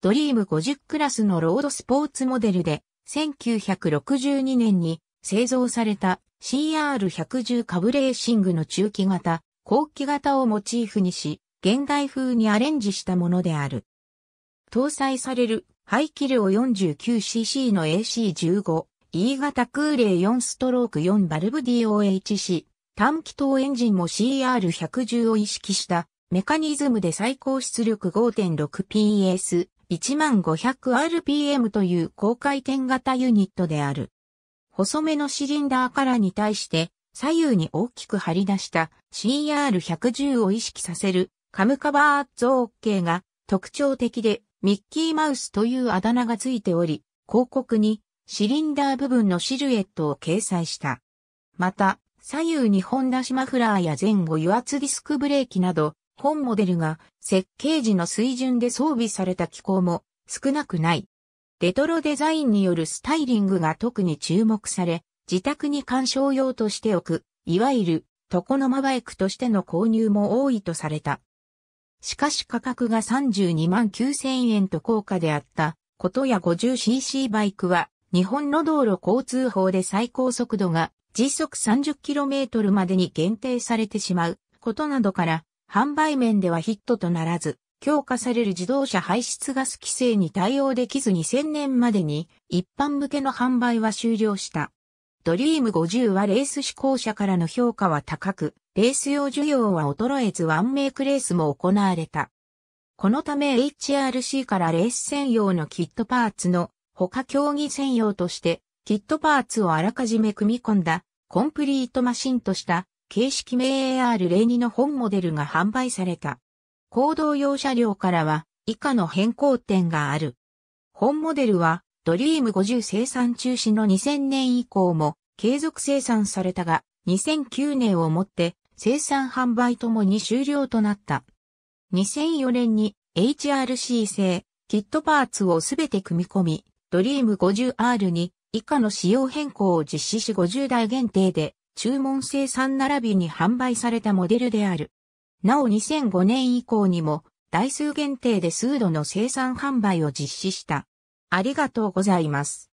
ドリーム50クラスのロードスポーツモデルで、1962年に製造された CR110 カブレーシングの中期型、後期型をモチーフにし、現代風にアレンジしたものである。搭載される排気量 49cc の AC15、E 型空冷4ストローク4バルブ DOHC、短気筒エンジンも CR110 を意識したメカニズムで最高出力 5.6PS、1500rpm という高回転型ユニットである。細めのシリンダーカラーに対して左右に大きく張り出した CR110 を意識させるカムカバー造形が特徴的でミッキーマウスというあだ名がついており、広告にシリンダー部分のシルエットを掲載した。また、左右に本出しマフラーや前後油圧ディスクブレーキなど本モデルが設計時の水準で装備された機構も少なくない。レトロデザインによるスタイリングが特に注目され、自宅に鑑賞用としておく、いわゆる床の間バイクとしての購入も多いとされた。しかし価格が32万9000円と高価であったことや 50cc バイクは日本の道路交通法で最高速度が時速 30km までに限定されてしまうことなどから販売面ではヒットとならず、強化される自動車排出ガス規制に対応できず2000年までに一般向けの販売は終了した。ドリーム50はレース志向者からの評価は高く、レース用需要は衰えずワンメイクレースも行われた。このため HRC からレース専用のキットパーツの他競技専用としてキットパーツをあらかじめ組み込んだコンプリートマシンとした形式名 AR02 の本モデルが販売された。行動用車両からは以下の変更点がある。本モデルはドリーム50生産中止の2000年以降も継続生産されたが2009年をもって生産販売ともに終了となった。2004年に HRC 製キットパーツをすべて組み込み、ドリーム 50R に以下の仕様変更を実施し50台限定で注文生産並びに販売されたモデルである。なお2005年以降にも、台数限定で数度の生産販売を実施した。ありがとうございます。